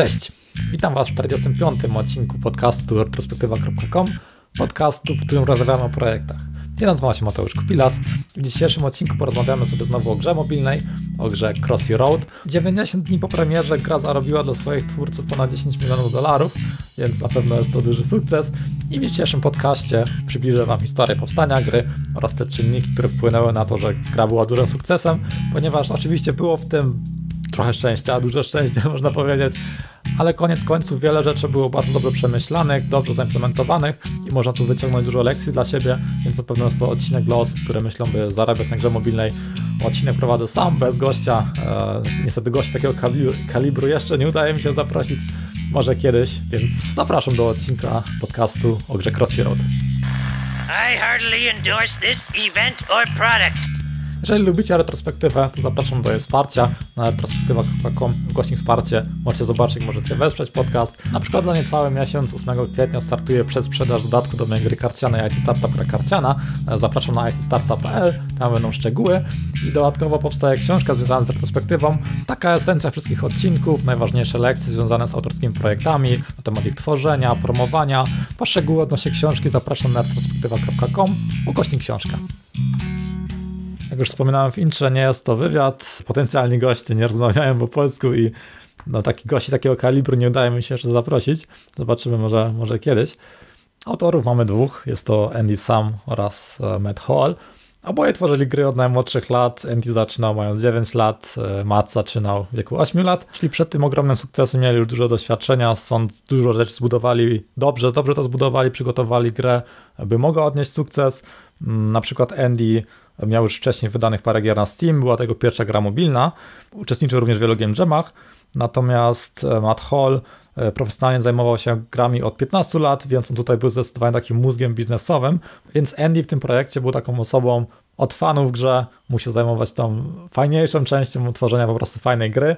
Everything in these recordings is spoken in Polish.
Cześć, witam Was w 45. odcinku podcastu retrospektywa.com, podcastu, w którym rozmawiamy o projektach. Ja nazywam się Mateusz Kupilas w dzisiejszym odcinku porozmawiamy sobie znowu o grze mobilnej, o grze Crossy Road. 90 dni po premierze gra zarobiła dla swoich twórców ponad 10 milionów dolarów, więc na pewno jest to duży sukces. I w dzisiejszym podcaście przybliżę Wam historię powstania gry oraz te czynniki, które wpłynęły na to, że gra była dużym sukcesem, ponieważ oczywiście było w tym trochę mhm. szczęścia, dużo szczęścia można powiedzieć, ale koniec końców wiele rzeczy było bardzo dobrze przemyślanych, dobrze zaimplementowanych i można tu wyciągnąć dużo lekcji dla siebie, więc na pewno jest to odcinek dla osób, które myślą, by zarabiać na grze mobilnej. Odcinek prowadzę sam, bez gościa. E, niestety gości takiego kalibru jeszcze nie udaje mi się zaprosić, może kiedyś, więc zapraszam do odcinka podcastu o grze Crossy Road. I heartily endorse this event or product. Jeżeli lubicie retrospektywę, to zapraszam do jej wsparcia na retrospektywa.com, głośnik wsparcie. Możecie zobaczyć, możecie wesprzeć podcast. Na przykład za niecały miesiąc, 8 kwietnia, startuje przedsprzedaż dodatku do mojej gry karcianej IT Startup Karciana. E, zapraszam na itstartup.pl, tam będą szczegóły. I dodatkowo powstaje książka związana z retrospektywą. Taka esencja wszystkich odcinków, najważniejsze lekcje związane z autorskimi projektami, na temat ich tworzenia, promowania. Po szczegóły odnośnie książki zapraszam na retrospektywa.com, ukośnik książka już wspominałem w intrze, nie jest to wywiad. Potencjalni goście nie rozmawiają po polsku i no, taki gości takiego kalibru nie udaje mi się jeszcze zaprosić. Zobaczymy może, może kiedyś. Autorów mamy dwóch, jest to Andy Sam oraz e, Matt Hall. Oboje tworzyli gry od najmłodszych lat. Andy zaczynał mając 9 lat, e, Matt zaczynał w wieku 8 lat, czyli przed tym ogromnym sukcesem mieli już dużo doświadczenia, sąd dużo rzeczy zbudowali, dobrze, dobrze to zbudowali, przygotowali grę, by mogła odnieść sukces. Mm, na przykład Andy miał już wcześniej wydanych parę gier na Steam, była tego pierwsza gra mobilna, uczestniczył również w wielu game jamach, natomiast e, Matt Hall e, profesjonalnie zajmował się grami od 15 lat, więc on tutaj był zdecydowanie takim mózgiem biznesowym, więc Andy w tym projekcie był taką osobą od fanów grze, musi zajmować tą fajniejszą częścią tworzenia po prostu fajnej gry,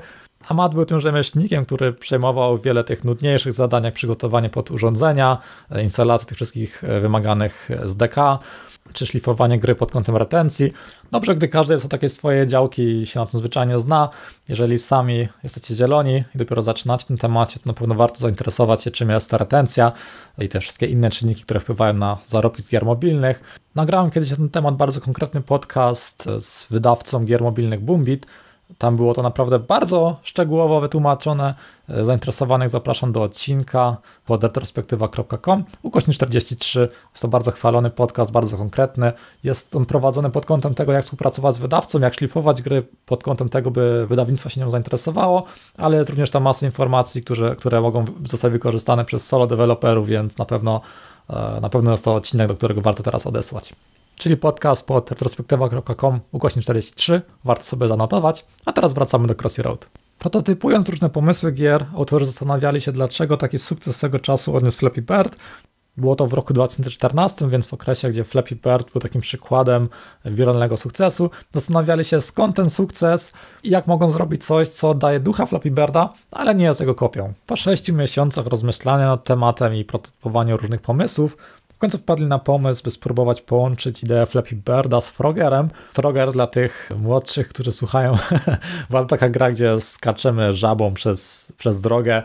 a Matt był tym rzemieślnikiem, który przejmował wiele tych nudniejszych zadań, jak przygotowanie pod urządzenia, e, instalację tych wszystkich wymaganych z DK, czy szlifowanie gry pod kątem retencji. Dobrze, gdy każdy jest o takie swoje działki i się na tym zwyczajnie zna. Jeżeli sami jesteście zieloni i dopiero zaczynać w tym temacie, to na pewno warto zainteresować się, czym jest ta retencja i te wszystkie inne czynniki, które wpływają na zarobki z gier mobilnych. Nagrałem kiedyś na ten temat bardzo konkretny podcast z wydawcą gier mobilnych Boombit, tam było to naprawdę bardzo szczegółowo wytłumaczone. E, zainteresowanych zapraszam do odcinka pod retrospektywa.com ukośnik 43. Jest to bardzo chwalony podcast, bardzo konkretny. Jest on prowadzony pod kątem tego, jak współpracować z wydawcą, jak szlifować gry, pod kątem tego, by wydawnictwo się nią zainteresowało, ale jest również tam masa informacji, które, które mogą zostać wykorzystane przez solo deweloperów, więc na pewno, e, na pewno jest to odcinek, do którego warto teraz odesłać czyli podcast pod retrospektywa.com ukośnik 43. Warto sobie zanotować. A teraz wracamy do Crossy Road. Prototypując różne pomysły gier, autorzy zastanawiali się, dlaczego taki sukces tego czasu odniósł Flappy Bird. Było to w roku 2014, więc w okresie, gdzie Flappy Bird był takim przykładem wiralnego sukcesu, zastanawiali się skąd ten sukces i jak mogą zrobić coś, co daje ducha Flappy Birda, ale nie jest jego kopią. Po 6 miesiącach rozmyślania nad tematem i prototypowaniu różnych pomysłów, końcu wpadli na pomysł, by spróbować połączyć ideę Flappy Birda z Frogerem. Frogger dla tych młodszych, którzy słuchają, była taka gra, gdzie skaczemy żabą przez, przez drogę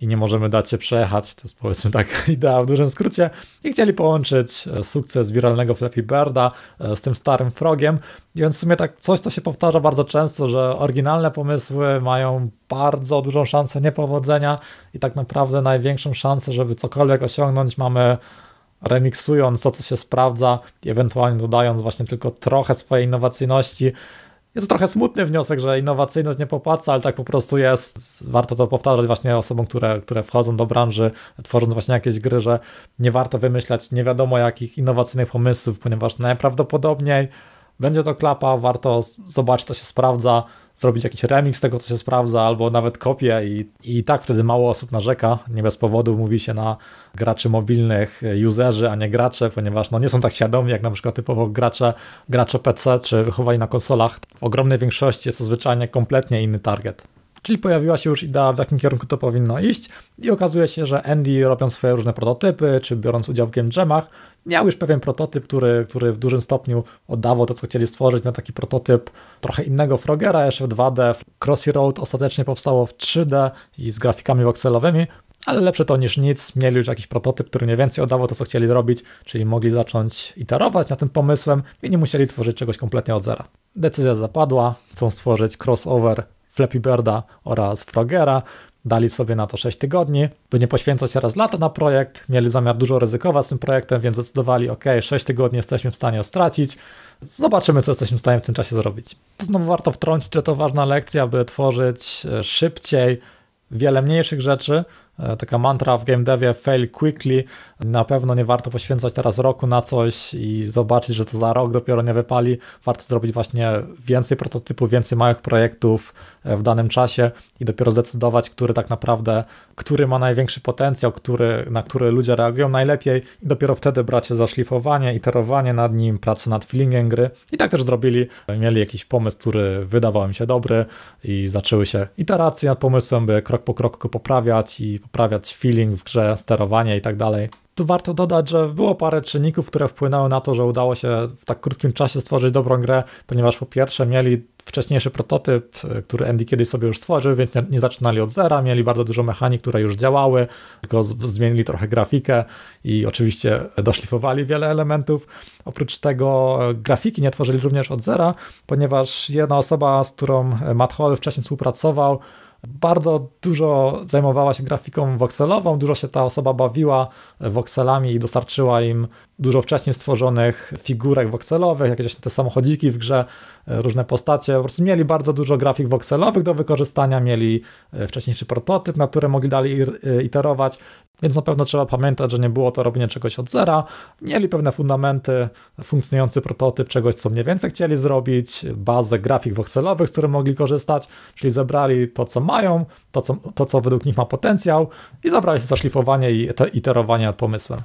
i nie możemy dać się przejechać. To jest powiedzmy tak idea w dużym skrócie. I chcieli połączyć e, sukces wiralnego Flappy Birda e, z tym starym frogiem. I więc w sumie tak coś, co się powtarza bardzo często, że oryginalne pomysły mają bardzo dużą szansę niepowodzenia i tak naprawdę największą szansę, żeby cokolwiek osiągnąć mamy remiksując to, co się sprawdza i ewentualnie dodając właśnie tylko trochę swojej innowacyjności. Jest to trochę smutny wniosek, że innowacyjność nie popłaca, ale tak po prostu jest. Warto to powtarzać właśnie osobom, które, które wchodzą do branży, tworząc właśnie jakieś gry, że nie warto wymyślać nie wiadomo jakich innowacyjnych pomysłów, ponieważ najprawdopodobniej będzie to klapa, warto zobaczyć, co się sprawdza, zrobić jakiś remix tego, co się sprawdza, albo nawet kopię i, i tak wtedy mało osób narzeka. Nie bez powodu mówi się na graczy mobilnych e, userzy, a nie gracze, ponieważ no, nie są tak świadomi jak na przykład typowo gracze, gracze PC czy wychowani na konsolach. W ogromnej większości jest to zwyczajnie kompletnie inny target. Czyli pojawiła się już idea, w jakim kierunku to powinno iść, i okazuje się, że Andy, robiąc swoje różne prototypy, czy biorąc udział w game jamach, miał już pewien prototyp, który, który w dużym stopniu oddawał to, co chcieli stworzyć. Miał taki prototyp trochę innego Frogera, jeszcze w 2D. Crossy Road ostatecznie powstało w 3D i z grafikami wokselowymi, ale lepsze to niż nic. Mieli już jakiś prototyp, który mniej więcej oddawał to, co chcieli zrobić, czyli mogli zacząć iterować nad tym pomysłem i nie musieli tworzyć czegoś kompletnie od zera. Decyzja zapadła, chcą stworzyć crossover Flappy Birda oraz Frogera. Dali sobie na to 6 tygodni, by nie poświęcać teraz lata na projekt. Mieli zamiar dużo ryzykować z tym projektem, więc zdecydowali, ok, 6 tygodni jesteśmy w stanie stracić, zobaczymy, co jesteśmy w stanie w tym czasie zrobić. To znowu warto wtrącić, że to ważna lekcja, by tworzyć e, szybciej wiele mniejszych rzeczy, E, taka mantra w game devie fail quickly. Na pewno nie warto poświęcać teraz roku na coś i zobaczyć, że to za rok dopiero nie wypali. Warto zrobić właśnie więcej prototypów, więcej małych projektów e, w danym czasie i dopiero zdecydować, który tak naprawdę, który ma największy potencjał, który, na który ludzie reagują najlepiej i dopiero wtedy brać się za szlifowanie, iterowanie nad nim, pracę nad feelingiem gry. I tak też zrobili. Mieli jakiś pomysł, który wydawał im się dobry i zaczęły się iteracje nad pomysłem, by krok po kroku poprawiać i po poprawiać feeling w grze, sterowanie i tak dalej. Tu warto dodać, że było parę czynników, które wpłynęły na to, że udało się w tak krótkim czasie stworzyć dobrą grę, ponieważ po pierwsze mieli wcześniejszy prototyp, e, który Andy kiedyś sobie już stworzył, więc nie, nie zaczynali od zera, mieli bardzo dużo mechanik, które już działały, tylko zmienili trochę grafikę i oczywiście doszlifowali wiele elementów. Oprócz tego e, grafiki nie tworzyli również od zera, ponieważ jedna osoba, z którą Matt Hall wcześniej współpracował, bardzo dużo zajmowała się grafiką wokselową, dużo się ta osoba bawiła wokselami i dostarczyła im dużo wcześniej stworzonych figurek wokselowych, jakieś te samochodziki w grze, e, różne postacie. Po prostu mieli bardzo dużo grafik wokselowych do wykorzystania, mieli e, wcześniejszy prototyp, na który mogli dalej e, iterować. Więc na pewno trzeba pamiętać, że nie było to robienie czegoś od zera. Mieli pewne fundamenty, funkcjonujący prototyp czegoś, co mniej więcej chcieli zrobić, bazę grafik wokselowych, z których mogli korzystać, czyli zebrali to, co mają, to, co, to, co według nich ma potencjał i zabrali się za szlifowanie i iterowanie nad pomysłem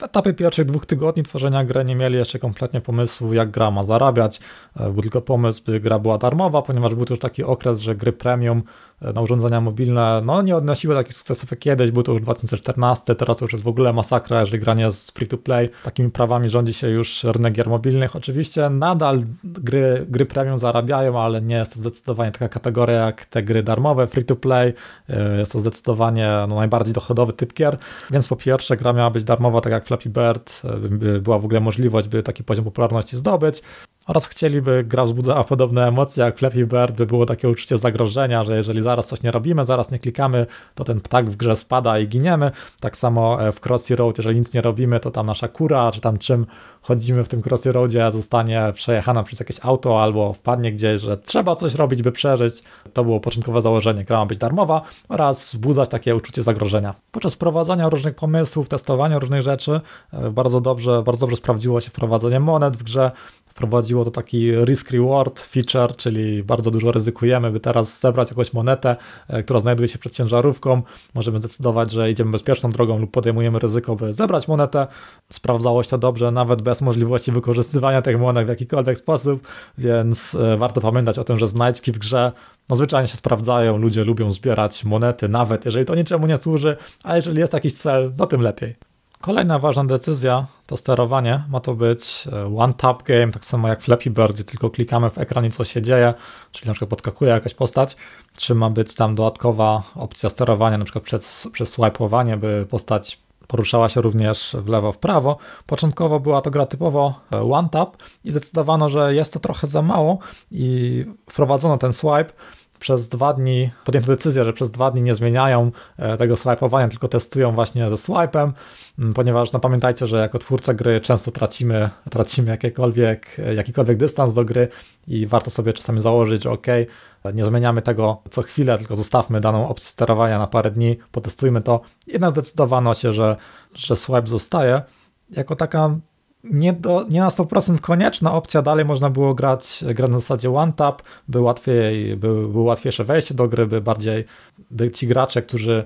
w etapie pierwszych dwóch tygodni tworzenia gry nie mieli jeszcze kompletnie pomysłu, jak gra ma zarabiać. E, był tylko pomysł, by gra była darmowa, ponieważ był to już taki okres, że gry premium e, na urządzenia mobilne no, nie odnosiły takich sukcesów jak kiedyś. Był to już 2014, teraz to już jest w ogóle masakra, jeżeli granie jest free to play. Takimi prawami rządzi się już rynek gier mobilnych. Oczywiście nadal gry, gry premium zarabiają, ale nie jest to zdecydowanie taka kategoria jak te gry darmowe, free to play. E, jest to zdecydowanie no, najbardziej dochodowy typ gier. Więc po pierwsze, gra miała być darmowa, tak jak Flappy Bird, e, była w ogóle możliwość, by taki poziom popularności zdobyć oraz chcieliby, gra wzbudza podobne emocje jak Flappy Bird, by było takie uczucie zagrożenia, że jeżeli zaraz coś nie robimy, zaraz nie klikamy, to ten ptak w grze spada i giniemy. Tak samo e, w Crossy Road, jeżeli nic nie robimy, to tam nasza kura, czy tam czym chodzimy w tym Crossy Roadzie, zostanie przejechana przez jakieś auto albo wpadnie gdzieś, że trzeba coś robić, by przeżyć. To było początkowe założenie, gra ma być darmowa oraz wzbudzać takie uczucie zagrożenia. Podczas prowadzenia różnych pomysłów, testowania różnych rzeczy e, bardzo dobrze, bardzo dobrze sprawdziło się wprowadzenie monet w grze, Wprowadziło to taki risk-reward feature, czyli bardzo dużo ryzykujemy, by teraz zebrać jakąś monetę, e, która znajduje się przed ciężarówką. Możemy zdecydować, że idziemy bezpieczną drogą lub podejmujemy ryzyko, by zebrać monetę. Sprawdzało się to dobrze, nawet bez możliwości wykorzystywania tych monet w jakikolwiek sposób, więc e, warto pamiętać o tym, że znajdźki w grze no zwyczajnie się sprawdzają, ludzie lubią zbierać monety, nawet jeżeli to niczemu nie służy, a jeżeli jest jakiś cel, no tym lepiej. Kolejna ważna decyzja to sterowanie. Ma to być e, one-tap game, tak samo jak Flappy Bird, gdzie tylko klikamy w ekranie, co się dzieje, czyli na przykład podskakuje jakaś postać, czy ma być tam dodatkowa opcja sterowania, na przykład przez, przez swipe'owanie, by postać poruszała się również w lewo, w prawo. Początkowo była to gra typowo e, one-tap i zdecydowano, że jest to trochę za mało i wprowadzono ten swipe, przez dwa dni podjęto decyzję, że przez dwa dni nie zmieniają e, tego swipowania, tylko testują właśnie ze swipe'em, mm, ponieważ no pamiętajcie, że jako twórca gry często tracimy, tracimy jakiekolwiek, e, jakikolwiek dystans do gry i warto sobie czasami założyć, że ok, e, nie zmieniamy tego co chwilę, tylko zostawmy daną opcję sterowania na parę dni, potestujmy to. Jednak zdecydowano się, że, że swipe zostaje jako taka nie, do, nie na 100% konieczna opcja, dalej można było grać, grę na zasadzie one tap, by łatwiej, by, było łatwiejsze wejście do gry, by bardziej, by ci gracze, którzy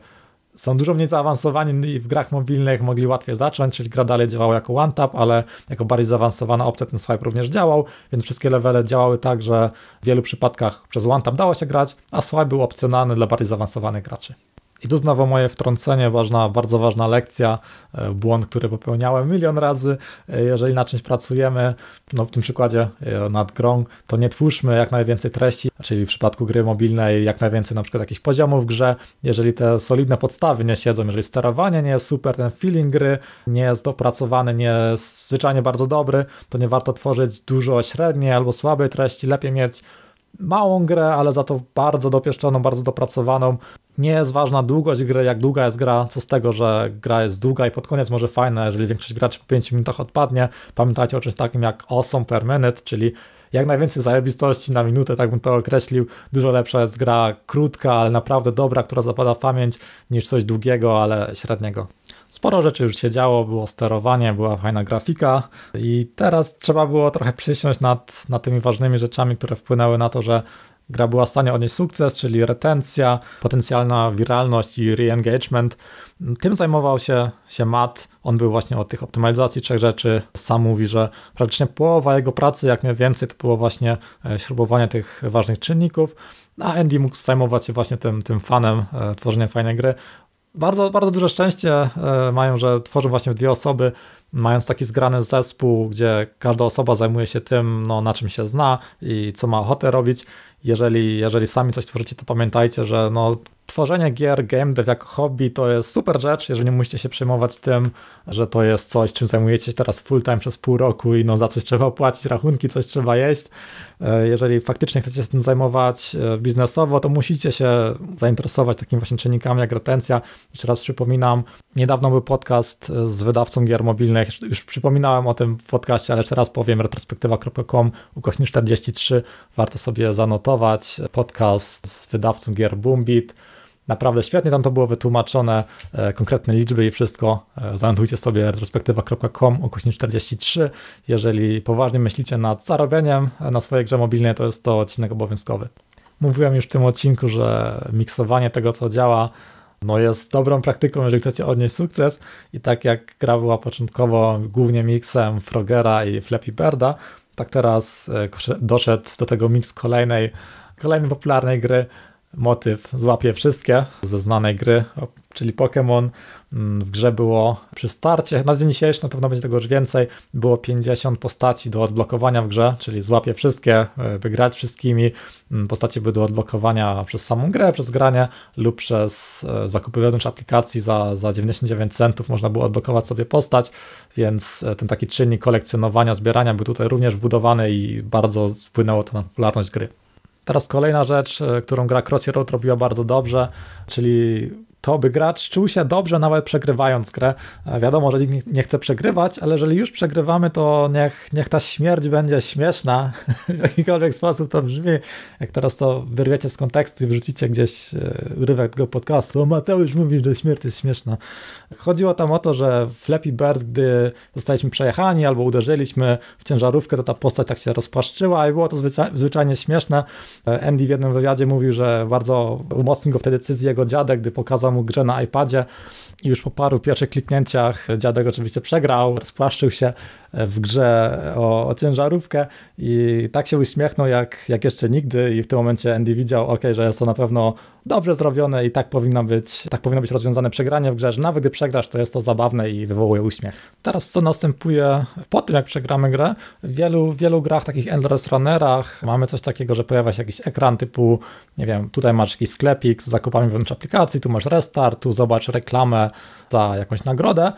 są dużo mniej zaawansowani w grach mobilnych mogli łatwiej zacząć, czyli gra dalej działała jako one tap, ale jako bardziej zaawansowana opcja ten swipe również działał, więc wszystkie levele działały tak, że w wielu przypadkach przez one tap dało się grać, a swipe był opcjonalny dla bardziej zaawansowanych graczy. I tu znowu moje wtrącenie, ważna, bardzo ważna lekcja, e, błąd, który popełniałem milion razy. E, jeżeli na czymś pracujemy, no w tym przykładzie e, nad grą, to nie twórzmy jak najwięcej treści, czyli w przypadku gry mobilnej jak najwięcej na przykład jakichś poziomów w grze. Jeżeli te solidne podstawy nie siedzą, jeżeli sterowanie nie jest super, ten feeling gry nie jest dopracowany, nie jest zwyczajnie bardzo dobry, to nie warto tworzyć dużo średniej albo słabej treści, lepiej mieć małą grę, ale za to bardzo dopieszczoną, bardzo dopracowaną. Nie jest ważna długość gry, jak długa jest gra, co z tego, że gra jest długa i pod koniec może fajna, jeżeli większość graczy po 5 minutach odpadnie. Pamiętajcie o czymś takim jak awesome per minute, czyli jak najwięcej zajebistości na minutę, tak bym to określił. Dużo lepsza jest gra krótka, ale naprawdę dobra, która zapada w pamięć, niż coś długiego, ale średniego. Sporo rzeczy już się działo, było sterowanie, była fajna grafika i teraz trzeba było trochę przysiąść nad, nad tymi ważnymi rzeczami, które wpłynęły na to, że gra była w stanie odnieść sukces, czyli retencja, potencjalna wiralność i re-engagement. Tym zajmował się, się Matt. On był właśnie od tych optymalizacji trzech rzeczy. Sam mówi, że praktycznie połowa jego pracy, jak nie więcej, to było właśnie e, śrubowanie tych ważnych czynników. A Andy mógł zajmować się właśnie tym, tym fanem, e, tworzeniem fajnej gry bardzo, bardzo duże szczęście e, mają, że tworzą właśnie dwie osoby, mając taki zgrany zespół, gdzie każda osoba zajmuje się tym, no, na czym się zna i co ma ochotę robić. Jeżeli, jeżeli sami coś tworzycie, to pamiętajcie, że no, tworzenie gier, game dev jako hobby to jest super rzecz, jeżeli nie musicie się przejmować tym, że to jest coś, czym zajmujecie się teraz full time przez pół roku i no, za coś trzeba płacić rachunki, coś trzeba jeść. E, jeżeli faktycznie chcecie się tym zajmować e, biznesowo, to musicie się zainteresować takimi właśnie czynnikami jak retencja. Jeszcze raz przypominam, niedawno był podcast e, z wydawcą gier mobilnych, już przypominałem o tym w podcaście, ale jeszcze raz powiem, retrospektywa.com ukośnik 43, warto sobie zanotować podcast z wydawcą gier Boombit, Naprawdę świetnie tam to było wytłumaczone, e, konkretne liczby i wszystko. E, zanotujcie sobie retrospektywa.com ukośnik 43. Jeżeli poważnie myślicie nad zarobieniem e, na swojej grze mobilnej, to jest to odcinek obowiązkowy. Mówiłem już w tym odcinku, że miksowanie tego, co działa, no jest dobrą praktyką, jeżeli chcecie odnieść sukces. I tak jak gra była początkowo głównie miksem Frogera i Flappy Birda, tak teraz doszedł do tego miks kolejnej, kolejnej popularnej gry motyw złapie wszystkie ze znanej gry, czyli Pokémon. Mm, w grze było przy starcie, na dzień dzisiejszy na pewno będzie tego już więcej, było 50 postaci do odblokowania w grze, czyli złapie wszystkie, e, wygrać wszystkimi. Mm, postacie były do odblokowania przez samą grę, przez granie lub przez e, zakupy wewnątrz aplikacji za, za 99 centów można było odblokować sobie postać, więc e, ten taki czynnik kolekcjonowania, zbierania był tutaj również wbudowany i bardzo wpłynęło to na popularność gry. Teraz kolejna rzecz, e, którą gra Crossy Road robiła bardzo dobrze, czyli to by gracz czuł się dobrze, nawet przegrywając grę. E, wiadomo, że nikt nie chce przegrywać, ale jeżeli już przegrywamy, to niech, niech ta śmierć będzie śmieszna, w jakikolwiek sposób to brzmi. Jak teraz to wyrwiecie z kontekstu i wrzucicie gdzieś e, rywek tego podcastu, Mateusz mówi, że śmierć jest śmieszna. Chodziło tam o to, że w Flappy Bird, gdy zostaliśmy przejechani albo uderzyliśmy w ciężarówkę, to ta postać tak się rozpłaszczyła i było to zwycza zwyczajnie śmieszne. E, Andy w jednym wywiadzie mówił, że bardzo umocnił go wtedy decyzji jego dziadek, gdy pokazał samą na iPadzie i już po paru pierwszych kliknięciach dziadek oczywiście przegrał, rozpłaszczył się, w grze o, o ciężarówkę i tak się uśmiechnął jak, jak jeszcze nigdy i w tym momencie Andy widział, ok, że jest to na pewno dobrze zrobione i tak powinno być, tak powinno być rozwiązane przegranie w grze, że nawet gdy przegrasz, to jest to zabawne i wywołuje uśmiech. Teraz co następuje po tym, jak przegramy grę? W wielu, wielu grach, takich endless runnerach, mamy coś takiego, że pojawia się jakiś ekran typu, nie wiem, tutaj masz jakiś sklepik z zakupami wewnątrz aplikacji, tu masz restart, tu zobacz reklamę za jakąś nagrodę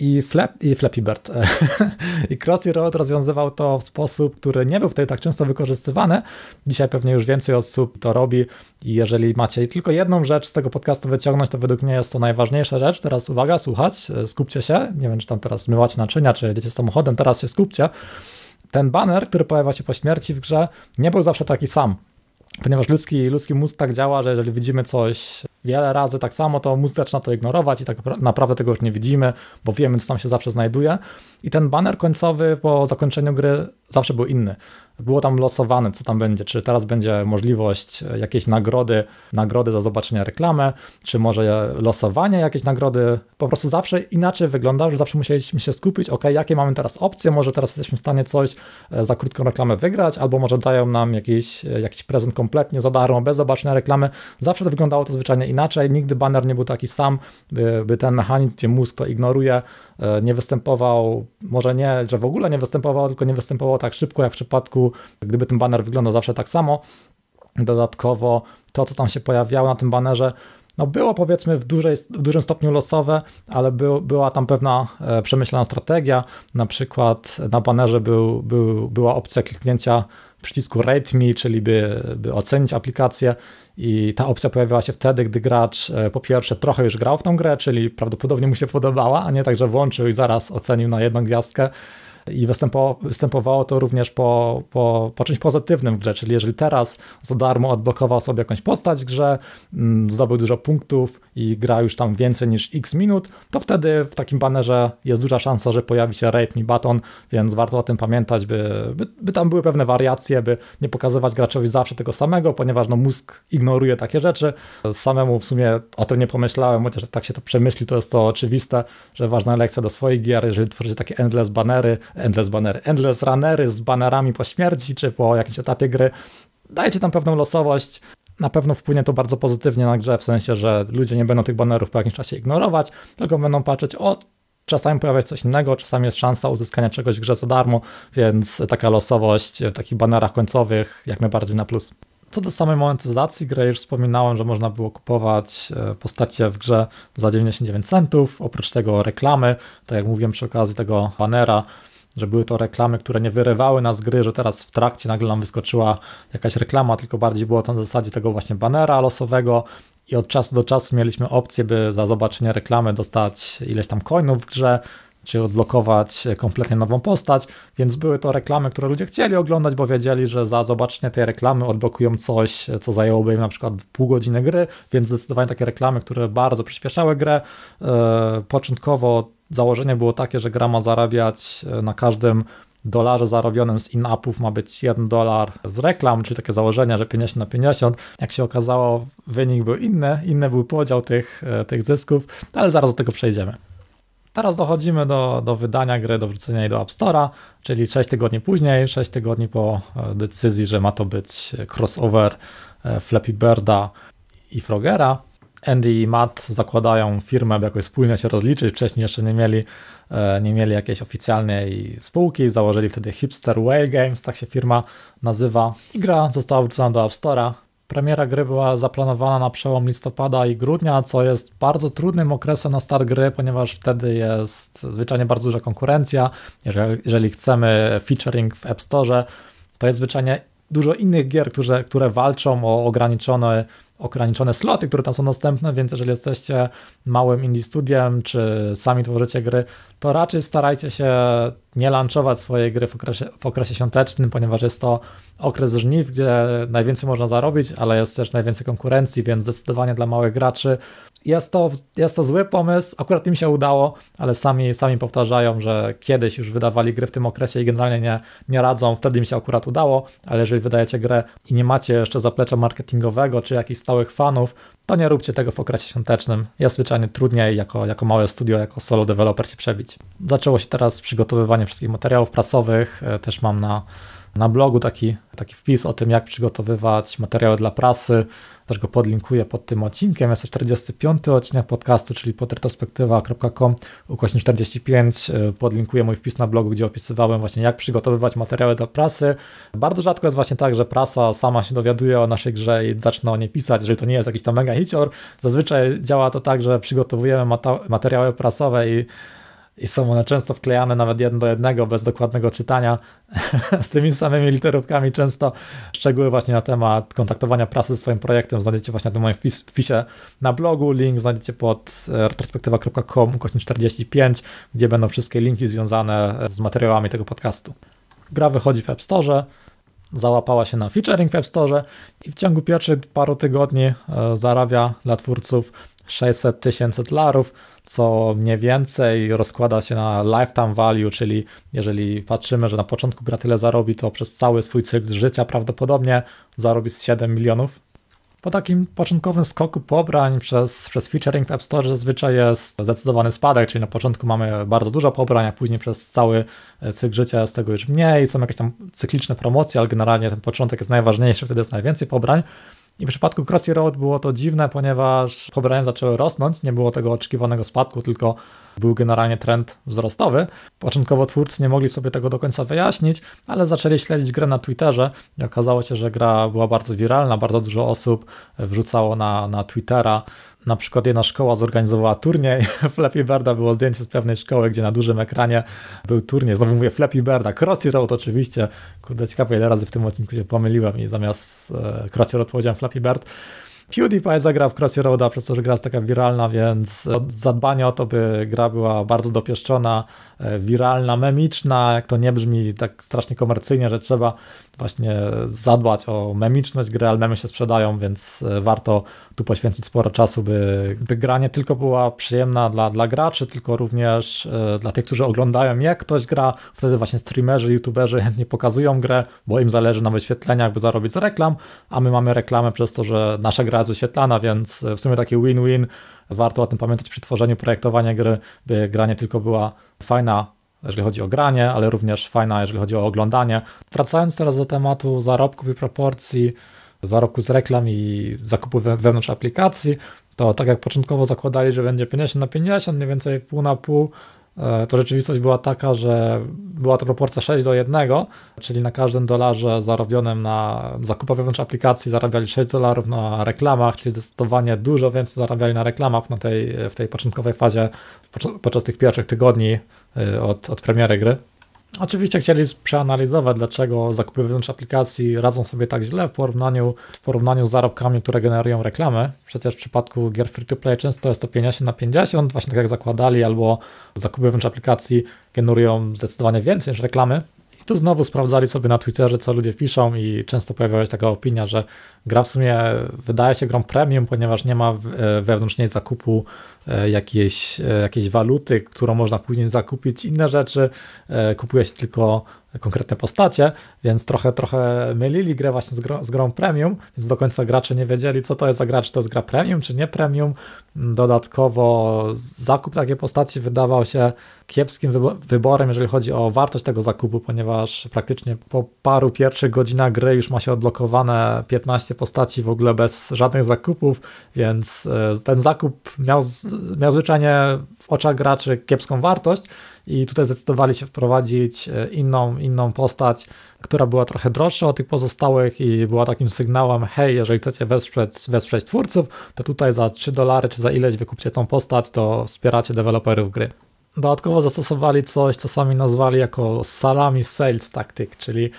i, Flap, i Flappy Bird. I Crossy Road rozwiązywał to w sposób, który nie był wtedy tak często wykorzystywany. Dzisiaj pewnie już więcej osób to robi i jeżeli macie tylko jedną rzecz z tego podcastu wyciągnąć, to według mnie jest to najważniejsza rzecz. Teraz uwaga, słuchać, e, skupcie się. Nie wiem, czy tam teraz zmywacie naczynia, czy jedziecie samochodem, teraz się skupcie. Ten banner, który pojawia się po śmierci w grze, nie był zawsze taki sam. Ponieważ ludzki, ludzki mózg tak działa, że jeżeli widzimy coś wiele razy tak samo, to mózg zaczyna to ignorować i tak naprawdę tego już nie widzimy, bo wiemy, co tam się zawsze znajduje. I ten banner końcowy po zakończeniu gry zawsze był inny było tam losowane, co tam będzie, czy teraz będzie możliwość e, jakiejś nagrody, nagrody za zobaczenie reklamy, czy może e, losowanie jakiejś nagrody, po prostu zawsze inaczej wygląda, że zawsze musieliśmy się skupić, ok, jakie mamy teraz opcje, może teraz jesteśmy w stanie coś e, za krótką reklamę wygrać, albo może dają nam jakiś, jakiś prezent kompletnie za darmo, bez zobaczenia reklamy, zawsze to wyglądało to zwyczajnie inaczej, nigdy banner nie był taki sam, by, by ten mechanizm, gdzie mózg to ignoruje, E, nie występował, może nie, że w ogóle nie występował, tylko nie występował tak szybko jak w przypadku, gdyby ten banner wyglądał zawsze tak samo. Dodatkowo to, co tam się pojawiało na tym banerze, no było powiedzmy w, dużej, w dużym stopniu losowe, ale był, była tam pewna e, przemyślana strategia. Na przykład na banerze był, był, była opcja kliknięcia przycisku Rate Me, czyli by, by ocenić aplikację i ta opcja pojawiała się wtedy, gdy gracz e, po pierwsze trochę już grał w tą grę, czyli prawdopodobnie mu się podobała, a nie tak, że włączył i zaraz ocenił na jedną gwiazdkę. I występowało to również po, po, po czymś pozytywnym w grze, czyli jeżeli teraz za darmo odblokował sobie jakąś postać w grze, mm, zdobył dużo punktów, i gra już tam więcej niż x minut, to wtedy w takim banerze jest duża szansa, że pojawi się Rape Me Button, więc warto o tym pamiętać, by, by, by tam były pewne wariacje, by nie pokazywać graczowi zawsze tego samego, ponieważ no, mózg ignoruje takie rzeczy. Samemu w sumie o tym nie pomyślałem, chociaż tak się to przemyśli, to jest to oczywiste, że ważna lekcja do swojej gier, jeżeli tworzycie takie endless banery, endless banery, endless runnery z banerami po śmierci czy po jakimś etapie gry, dajcie tam pewną losowość, na pewno wpłynie to bardzo pozytywnie na grze, w sensie, że ludzie nie będą tych banerów po jakimś czasie ignorować, tylko będą patrzeć, o, czasami pojawia się coś innego, czasami jest szansa uzyskania czegoś w grze za darmo, więc taka losowość w takich banerach końcowych jak najbardziej na plus. Co do samej monetyzacji gry, już wspominałem, że można było kupować e, postacie w grze za 99 centów, oprócz tego reklamy, tak jak mówiłem przy okazji tego banera, że były to reklamy, które nie wyrywały nas z gry, że teraz w trakcie nagle nam wyskoczyła jakaś reklama, tylko bardziej było to na zasadzie tego właśnie banera losowego i od czasu do czasu mieliśmy opcję, by za zobaczenie reklamy dostać ileś tam coinów w grze, czy odblokować kompletnie nową postać, więc były to reklamy, które ludzie chcieli oglądać, bo wiedzieli, że za zobaczenie tej reklamy odblokują coś, co zajęłoby im na przykład pół godziny gry, więc zdecydowanie takie reklamy, które bardzo przyspieszały grę. E, początkowo założenie było takie, że gra ma zarabiać e, na każdym dolarze zarobionym z in-upów ma być 1 dolar z reklam, czyli takie założenie, że 50 na 50. Jak się okazało, wynik był inny, inny był podział tych, e, tych zysków, ale zaraz do tego przejdziemy. Teraz dochodzimy do, do wydania gry, do wrzucenia jej do App Store'a, czyli 6 tygodni później, 6 tygodni po e, decyzji, że ma to być crossover Flappy Birda i Frogera. Andy i Matt zakładają firmę, by jakoś wspólnie się rozliczyć. Wcześniej jeszcze nie mieli, e, nie mieli jakiejś oficjalnej spółki. Założyli wtedy Hipster Whale Games, tak się firma nazywa. I gra została wrócona do App Store'a. Premiera gry była zaplanowana na przełom listopada i grudnia, co jest bardzo trudnym okresem na start gry, ponieważ wtedy jest zwyczajnie bardzo duża konkurencja. Jeżeli, jeżeli chcemy featuring w App Store, to jest zwyczajnie dużo innych gier, które, które walczą o ograniczone ograniczone sloty, które tam są dostępne, więc jeżeli jesteście małym indie studiem, czy sami tworzycie gry, to raczej starajcie się nie lansować swojej gry w okresie, w okresie świątecznym, ponieważ jest to okres żniw, gdzie najwięcej można zarobić, ale jest też najwięcej konkurencji, więc zdecydowanie dla małych graczy jest to, jest to zły pomysł, akurat im się udało, ale sami, sami powtarzają, że kiedyś już wydawali gry w tym okresie i generalnie nie, nie radzą, wtedy im się akurat udało, ale jeżeli wydajecie grę i nie macie jeszcze zaplecza marketingowego czy jakichś stałych fanów, to nie róbcie tego w okresie świątecznym. Jest zwyczajnie trudniej jako, jako małe studio, jako solo developer się przebić. Zaczęło się teraz przygotowywanie wszystkich materiałów pracowych, e, też mam na na blogu taki, taki wpis o tym, jak przygotowywać materiały dla prasy. Też go podlinkuję pod tym odcinkiem. Jest to 45 odcinek podcastu, czyli podretrospektywa.com ukośnik 45. E, podlinkuję mój wpis na blogu, gdzie opisywałem właśnie, jak przygotowywać materiały dla prasy. Bardzo rzadko jest właśnie tak, że prasa sama się dowiaduje o naszej grze i zaczyna o niej pisać, jeżeli to nie jest jakiś tam mega hicior. Zazwyczaj działa to tak, że przygotowujemy materiały prasowe i i są one często wklejane nawet jeden do jednego, bez dokładnego czytania, z tymi samymi literówkami często. Szczegóły właśnie na temat kontaktowania prasy z swoim projektem znajdziecie właśnie na tym moim wpis, wpisie na blogu. Link znajdziecie pod e, retrospektywa.com 45, gdzie będą wszystkie linki związane e, z materiałami tego podcastu. Gra wychodzi w App Store, załapała się na featuring w App Store i w ciągu pierwszych paru tygodni e, zarabia dla twórców 600 tysięcy dolarów co mniej więcej rozkłada się na lifetime value, czyli jeżeli patrzymy, że na początku gra tyle zarobi, to przez cały swój cykl życia prawdopodobnie zarobi 7 milionów. Po takim początkowym skoku pobrań przez, przez featuring w App Store zazwyczaj jest zdecydowany spadek, czyli na początku mamy bardzo dużo pobrań, a później przez cały e, cykl życia jest tego już mniej, są jakieś tam cykliczne promocje, ale generalnie ten początek jest najważniejszy, wtedy jest najwięcej pobrań. I w przypadku Crossy Road było to dziwne, ponieważ pobrania zaczęły rosnąć, nie było tego oczekiwanego spadku, tylko był generalnie trend wzrostowy. Początkowo twórcy nie mogli sobie tego do końca wyjaśnić, ale zaczęli śledzić grę na Twitterze i okazało się, że gra była bardzo wiralna, bardzo dużo osób wrzucało na, na Twittera na przykład jedna szkoła zorganizowała turniej. Flappy Birda było zdjęcie z pewnej szkoły, gdzie na dużym ekranie był turniej. Znowu mówię Flappy Birda, Crossy Road oczywiście. Kurde, ciekawe ile razy w tym odcinku się pomyliłem i zamiast e, Crossy Road powiedziałem Flappy Bird. PewDiePie zagra w Crossroada, przez to, że gra jest taka wiralna, więc zadbanie zadbania o to, by gra była bardzo dopieszczona, e, wiralna, memiczna, jak to nie brzmi tak strasznie komercyjnie, że trzeba właśnie zadbać o memiczność gry, ale memy się sprzedają, więc e, warto tu poświęcić sporo czasu, by, by gra nie tylko była przyjemna dla, dla graczy, tylko również e, dla tych, którzy oglądają, jak ktoś gra. Wtedy właśnie streamerzy, youtuberzy chętnie pokazują grę, bo im zależy na wyświetleniach, by zarobić z reklam, a my mamy reklamę przez to, że nasza gra jest wyświetlana, więc e, w sumie taki win-win. Warto o tym pamiętać przy tworzeniu, projektowania gry, by gra nie tylko była fajna jeżeli chodzi o granie, ale również fajna, jeżeli chodzi o oglądanie. Wracając teraz do tematu zarobków i proporcji, zarobku z reklam i zakupu wewnątrz aplikacji, to tak jak początkowo zakładali, że będzie 50 na 50, mniej więcej pół na pół, e, to rzeczywistość była taka, że była to proporcja 6 do 1, czyli na każdym dolarze zarobionym na zakupach wewnątrz aplikacji zarabiali 6 dolarów na reklamach, czyli zdecydowanie dużo więcej zarabiali na reklamach na tej, w tej początkowej fazie podczas tych pierwszych tygodni Y, od, od premiery gry. Oczywiście chcieli przeanalizować, dlaczego zakupy wewnątrz aplikacji radzą sobie tak źle w porównaniu, w porównaniu z zarobkami, które generują reklamy. Przecież w przypadku gier free-to-play często jest to 50 na 50, właśnie tak jak zakładali, albo zakupy wewnątrz aplikacji generują zdecydowanie więcej niż reklamy tu znowu sprawdzali sobie na Twitterze, co ludzie piszą i często pojawiała się taka opinia, że gra w sumie wydaje się grą premium, ponieważ nie ma e, wewnątrz niej zakupu e, jakiejś, e, jakiejś waluty, którą można później zakupić. Inne rzeczy kupuje się tylko konkretne postacie, więc trochę, trochę mylili grę właśnie z, gr z grą premium, więc do końca gracze nie wiedzieli, co to jest za gra, czy to jest gra premium, czy nie premium. Dodatkowo zakup takiej postaci wydawał się kiepskim wyborem, jeżeli chodzi o wartość tego zakupu, ponieważ praktycznie po paru pierwszych godzinach gry już ma się odblokowane 15 postaci w ogóle bez żadnych zakupów, więc e, ten zakup miał, miał zwyczajnie w oczach graczy kiepską wartość, i tutaj zdecydowali się wprowadzić e, inną, inną postać, która była trochę droższa od tych pozostałych i była takim sygnałem, hej, jeżeli chcecie wesprzeć, wesprzeć twórców, to tutaj za 3 dolary czy za ileś wykupcie tą postać, to wspieracie deweloperów gry. Dodatkowo zastosowali coś, co sami nazwali jako salami sales tactic, czyli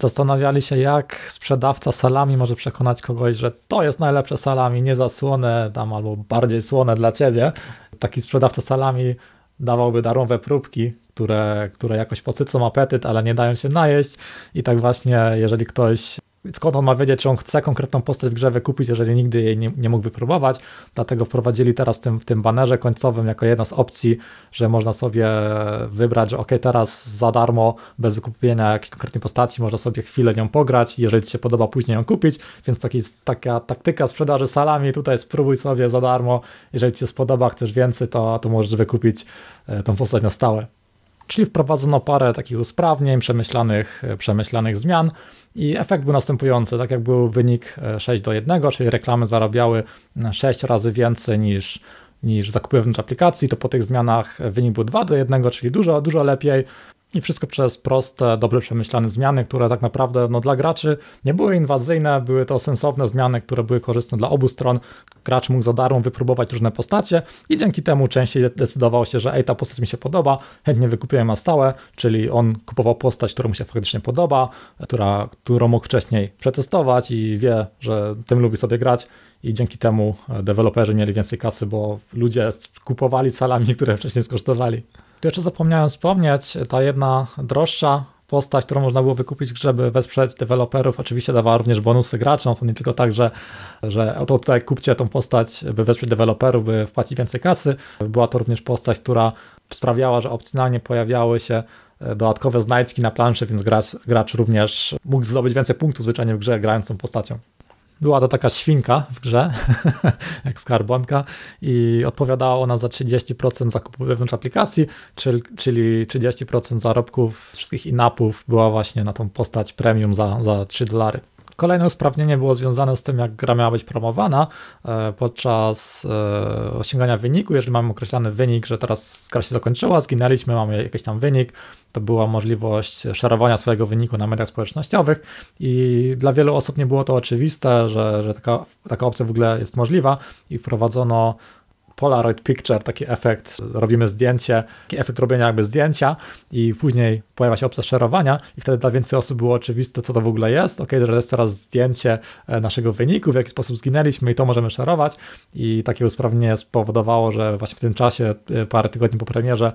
zastanawiali się, jak sprzedawca salami może przekonać kogoś, że to jest najlepsze salami, nie za słone tam albo bardziej słone dla ciebie. Taki sprzedawca salami dawałby darmowe próbki, które, które jakoś podsycą apetyt, ale nie dają się najeść. I tak właśnie, jeżeli ktoś skąd on ma wiedzieć, czy on chce konkretną postać w grze wykupić, jeżeli nigdy jej nie, nie mógł wypróbować. Dlatego wprowadzili teraz w tym, w tym banerze końcowym jako jedna z opcji, że można sobie wybrać, że ok, teraz za darmo, bez wykupienia jakiejś konkretnej postaci, można sobie chwilę nią pograć i jeżeli ci się podoba, później ją kupić. Więc taki, taka taktyka sprzedaży salami, tutaj spróbuj sobie za darmo. Jeżeli ci się spodoba, chcesz więcej, to, to możesz wykupić e, tą postać na stałe czyli wprowadzono parę takich usprawnień, przemyślanych, e, przemyślanych zmian i efekt był następujący, tak jak był wynik 6 e, do 1, czyli reklamy zarabiały 6 e, razy więcej niż niż zakupy wewnątrz aplikacji, to po tych zmianach wynik był 2 do 1, czyli dużo, dużo lepiej. I wszystko przez proste, dobrze przemyślane zmiany, które tak naprawdę no, dla graczy nie były inwazyjne, były to sensowne zmiany, które były korzystne dla obu stron. Gracz mógł za darmo wypróbować różne postacie i dzięki temu częściej decydował się, że ej, ta postać mi się podoba, chętnie wykupiłem na stałe, czyli on kupował postać, która mu się faktycznie podoba, która, którą mógł wcześniej przetestować i wie, że tym lubi sobie grać i dzięki temu e, deweloperzy mieli więcej kasy, bo ludzie kupowali salami, które wcześniej skosztowali. Tu jeszcze zapomniałem wspomnieć, ta jedna droższa postać, którą można było wykupić, żeby wesprzeć deweloperów, oczywiście dawała również bonusy graczom, to nie tylko tak, że, że oto tutaj kupcie tą postać, by wesprzeć deweloperów, by wpłacić więcej kasy. Była to również postać, która sprawiała, że opcjonalnie pojawiały się e, dodatkowe znajdźki na planszy, więc gracz, gracz również mógł zdobyć więcej punktów zwyczajnie w grze grając tą postacią. Była to taka świnka w grze, jak skarbonka, i odpowiadała ona za 30% zakupu wewnątrz aplikacji, czyli, czyli 30% zarobków wszystkich inapów była właśnie na tą postać premium za, za 3 dolary. Kolejne usprawnienie było związane z tym, jak gra miała być promowana e, podczas e, osiągania wyniku. Jeżeli mamy określony wynik, że teraz gra się zakończyła, zginęliśmy, mamy jakiś tam wynik, to była możliwość szerowania swojego wyniku na mediach społecznościowych i dla wielu osób nie było to oczywiste, że, że taka, taka opcja w ogóle jest możliwa i wprowadzono Polaroid Picture, taki efekt, robimy zdjęcie, taki efekt robienia jakby zdjęcia i później pojawia się opcja szerowania i wtedy dla więcej osób było oczywiste, co to w ogóle jest. Ok, że jest teraz zdjęcie e, naszego wyniku, w jaki sposób zginęliśmy i to możemy szerować i takie usprawnienie spowodowało, że właśnie w tym czasie, e, parę tygodni po premierze,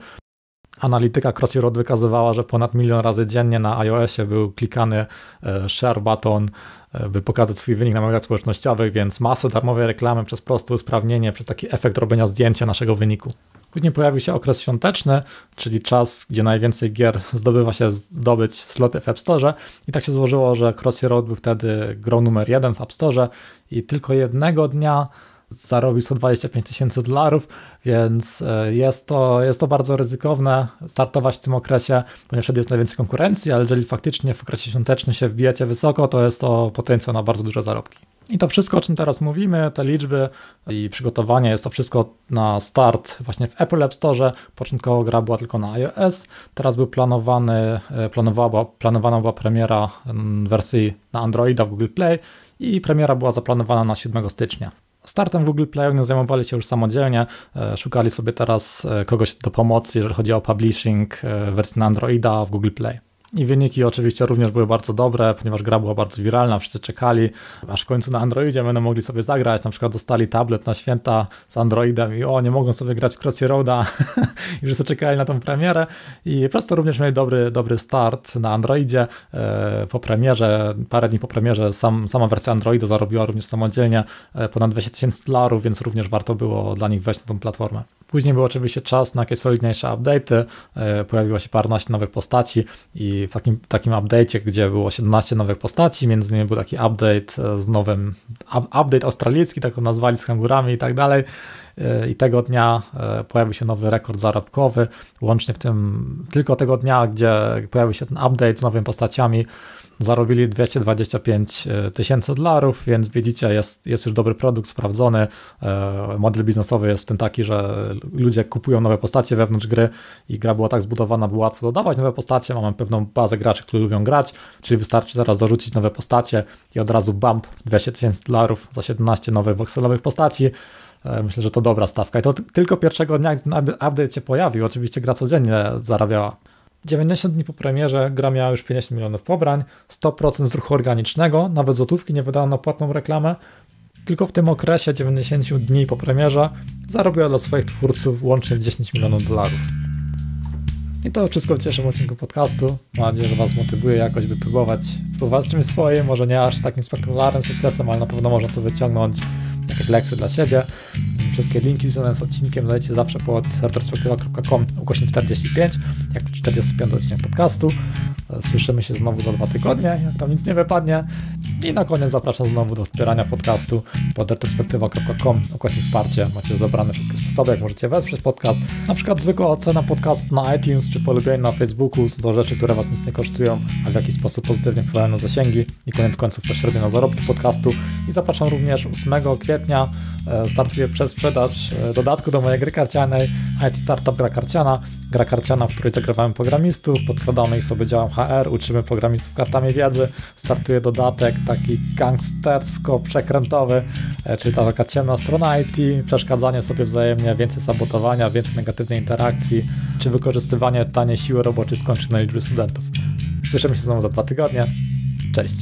Analityka CrossRoad wykazywała, że ponad milion razy dziennie na iOSie był klikany e, share button, e, by pokazać swój wynik na mediach społecznościowych, więc masę darmowej reklamy przez proste usprawnienie, przez taki efekt robienia zdjęcia naszego wyniku. Później pojawił się okres świąteczny, czyli czas, gdzie najwięcej gier zdobywa się zdobyć sloty w App Store i tak się złożyło, że Crossy Road był wtedy grą numer jeden w App Store i tylko jednego dnia zarobił 125 tysięcy dolarów, więc e, jest to, jest to bardzo ryzykowne startować w tym okresie, ponieważ wtedy jest najwięcej konkurencji, ale jeżeli faktycznie w okresie świątecznym się wbijecie wysoko, to jest to potencjał na bardzo duże zarobki. I to wszystko, o czym teraz mówimy, te liczby i przygotowanie, jest to wszystko na start właśnie w Apple App Store. Początkowo gra była tylko na iOS, teraz był planowany, e, planowana, planowana była premiera mm, wersji na Androida w Google Play i premiera była zaplanowana na 7 stycznia. Startem w Google Play nie zajmowali się już samodzielnie, e, szukali sobie teraz e, kogoś do pomocy, jeżeli chodzi o publishing e, wersji na Androida w Google Play. I wyniki oczywiście również były bardzo dobre, ponieważ gra była bardzo wiralna, wszyscy czekali, aż w końcu na Androidzie będą mogli sobie zagrać. Na przykład dostali tablet na święta z Androidem i o, nie mogą sobie grać w Crossy Roada i wszyscy czekali na tą premierę. I prosto również mieli dobry, dobry start na Androidzie. E, po premierze, parę dni po premierze, sam, sama wersja Androida zarobiła również samodzielnie e, ponad 200 tysięcy dolarów, więc również warto było dla nich wejść na tą platformę. Później był oczywiście czas na jakieś solidniejsze update'y, e, pojawiło się paręnaście nowych postaci i w takim, takim update'cie, gdzie było 17 nowych postaci, między innymi był taki update e, z nowym, update australijski, tak to nazwali, z kangurami i tak dalej e, i tego dnia e, pojawił się nowy rekord zarobkowy, łącznie w tym, tylko tego dnia, gdzie pojawił się ten update z nowymi postaciami, zarobili 225 e, tysięcy dolarów, więc widzicie, jest, jest już dobry produkt, sprawdzony. E, model biznesowy jest w tym taki, że ludzie kupują nowe postacie wewnątrz gry i gra była tak zbudowana, by łatwo dodawać nowe postacie. Mamy pewną bazę graczy, którzy lubią grać, czyli wystarczy zaraz dorzucić nowe postacie i od razu bump 200 tysięcy dolarów za 17 nowych wokselowych postaci. E, myślę, że to dobra stawka. I to tylko pierwszego dnia, gdy update się pojawił, oczywiście gra codziennie zarabiała 90 dni po premierze gra miała już 50 milionów pobrań, 100% z ruchu organicznego, nawet złotówki nie wydała na płatną reklamę. Tylko w tym okresie 90 dni po premierze zarobiła dla swoich twórców łącznie 10 milionów dolarów. I to wszystko w dzisiejszym odcinku podcastu. Mam nadzieję, że Was motywuje jakoś, by próbować, próbować czymś swoim, może nie aż takim spektakularnym sukcesem, ale na pewno można to wyciągnąć jakieś leksy dla siebie. Wszystkie linki związane z odcinkiem znajdziecie zawsze pod retrospektywa.com ukośnik 45, jak 45 odcinek podcastu. E, słyszymy się znowu za dwa tygodnie, jak tam nic nie wypadnie. I na koniec zapraszam znowu do wspierania podcastu pod retrospektywa.com ukośnik wsparcie. Macie zabrane wszystkie sposoby, jak możecie wesprzeć podcast. Na przykład zwykła ocena podcast na iTunes czy polubienie na Facebooku. Są to rzeczy, które Was nic nie kosztują, a w jakiś sposób pozytywnie wpływają na zasięgi i koniec końców pośrednio na zarobki podcastu. I zapraszam również 8 kwietnia e, startuje przez sprzedaż e, dodatku do mojej gry karcianej IT Startup Gra Karciana. Gra karciana, w której zagrywamy programistów, podkładamy ich sobie działem HR, uczymy programistów kartami wiedzy. Startuje dodatek, tak taki gangstersko-przekrętowy, e, czyli ta taka ciemna strona IT, przeszkadzanie sobie wzajemnie, więcej sabotowania, więcej negatywnej interakcji, czy wykorzystywanie taniej siły roboczej skończonej liczby studentów. Słyszymy się znowu za dwa tygodnie. Cześć!